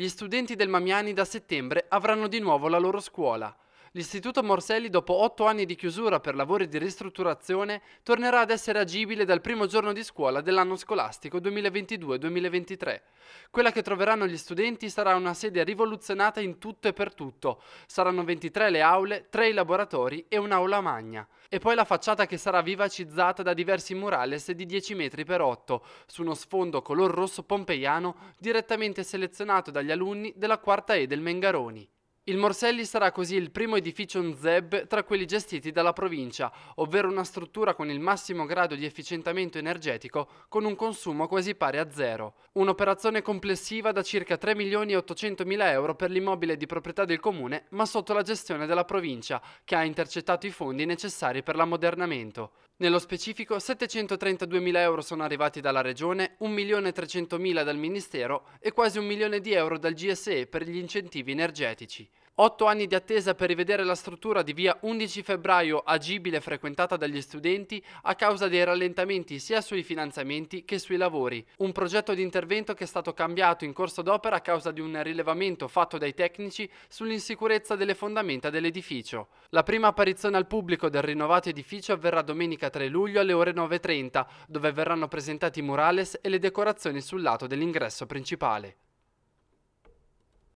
Gli studenti del Mamiani da settembre avranno di nuovo la loro scuola. L'Istituto Morselli, dopo otto anni di chiusura per lavori di ristrutturazione, tornerà ad essere agibile dal primo giorno di scuola dell'anno scolastico 2022-2023. Quella che troveranno gli studenti sarà una sede rivoluzionata in tutto e per tutto. Saranno 23 le aule, 3 i laboratori e un'aula magna. E poi la facciata che sarà vivacizzata da diversi murales di 10 metri per 8, su uno sfondo color rosso pompeiano direttamente selezionato dagli alunni della quarta E del Mengaroni. Il Morselli sarà così il primo edificio NZEB tra quelli gestiti dalla provincia, ovvero una struttura con il massimo grado di efficientamento energetico con un consumo quasi pari a zero. Un'operazione complessiva da circa 3 milioni e 800 mila euro per l'immobile di proprietà del comune, ma sotto la gestione della provincia, che ha intercettato i fondi necessari per l'ammodernamento. Nello specifico 732 mila euro sono arrivati dalla Regione, 1 milione e 300 mila dal Ministero e quasi un milione di euro dal GSE per gli incentivi energetici. Otto anni di attesa per rivedere la struttura di via 11 febbraio agibile e frequentata dagli studenti a causa dei rallentamenti sia sui finanziamenti che sui lavori. Un progetto di intervento che è stato cambiato in corso d'opera a causa di un rilevamento fatto dai tecnici sull'insicurezza delle fondamenta dell'edificio. La prima apparizione al pubblico del rinnovato edificio avverrà domenica 3 luglio alle ore 9.30, dove verranno presentati i murales e le decorazioni sul lato dell'ingresso principale.